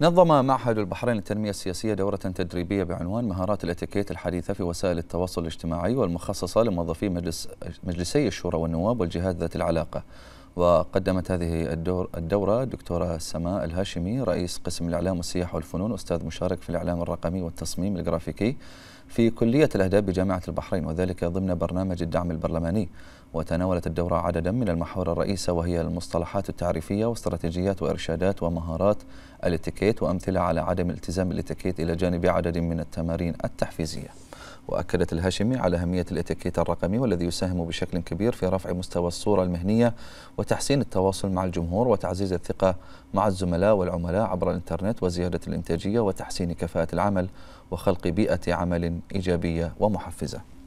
نظم معهد البحرين للتنمية السياسية دورة تدريبية بعنوان مهارات الاتيكيت الحديثة في وسائل التواصل الاجتماعي والمخصصة لموظفي مجلس مجلسي الشورى والنواب والجهات ذات العلاقة وقدمت هذه الدور الدورة الدكتورة سماء الهاشمي رئيس قسم الإعلام والسياحة والفنون أستاذ مشارك في الإعلام الرقمي والتصميم الجرافيكي في كلية الأداب بجامعة البحرين وذلك ضمن برنامج الدعم البرلماني وتناولت الدورة عددا من المحاور الرئيسة وهي المصطلحات التعريفية واستراتيجيات وإرشادات ومهارات الاتيكيت وأمثلة على عدم التزام الاتيكيت إلى جانب عدد من التمارين التحفيزية وأكدت الهاشمي على أهمية الاتيكيت الرقمي والذي يساهم بشكل كبير في رفع مستوى الصورة المهنية وتحسين التواصل مع الجمهور وتعزيز الثقة مع الزملاء والعملاء عبر الإنترنت وزيادة الإنتاجية وتحسين كفاءة العمل وخلق بيئة عمل إيجابية ومحفزة